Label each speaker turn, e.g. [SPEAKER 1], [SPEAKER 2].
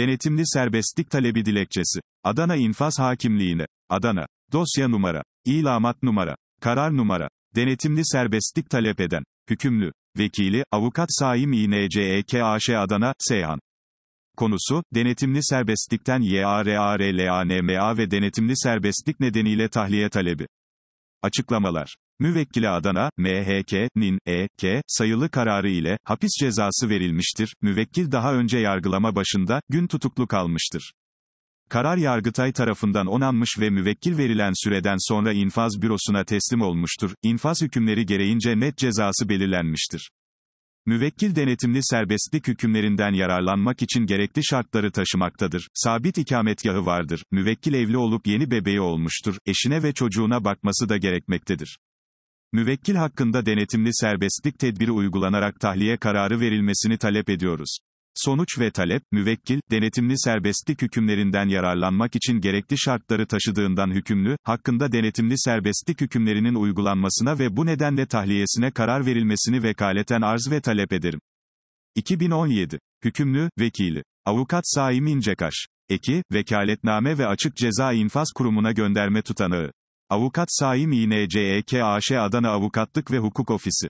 [SPEAKER 1] Denetimli serbestlik talebi dilekçesi. Adana İnfaz Hakimliğine. Adana. Dosya numara. İlamat numara. Karar numara. Denetimli serbestlik talep eden. Hükümlü. Vekili, Avukat Saim İNCEKAŞ Adana, Seyhan. Konusu, denetimli serbestlikten YARARLANMA ve denetimli serbestlik nedeniyle tahliye talebi. Açıklamalar Müvekkili Adana, MHK MHK'nin, E.K. sayılı kararı ile, hapis cezası verilmiştir, müvekkil daha önce yargılama başında, gün tutuklu kalmıştır. Karar Yargıtay tarafından onanmış ve müvekkil verilen süreden sonra infaz bürosuna teslim olmuştur. Infaz hükümleri gereğince net cezası belirlenmiştir. Müvekkil denetimli serbestlik hükümlerinden yararlanmak için gerekli şartları taşımaktadır. Sabit ikametgahı vardır. Müvekkil evli olup yeni bebeği olmuştur. Eşine ve çocuğuna bakması da gerekmektedir. Müvekkil hakkında denetimli serbestlik tedbiri uygulanarak tahliye kararı verilmesini talep ediyoruz. Sonuç ve talep, müvekkil, denetimli serbestlik hükümlerinden yararlanmak için gerekli şartları taşıdığından hükümlü, hakkında denetimli serbestlik hükümlerinin uygulanmasına ve bu nedenle tahliyesine karar verilmesini vekaleten arz ve talep ederim. 2017. Hükümlü, Vekili. Avukat Saim İncekaş. Eki, Vekaletname ve Açık Ceza İnfaz Kurumu'na gönderme tutanağı. Avukat Saim İNCEKAŞ Adana Avukatlık ve Hukuk Ofisi.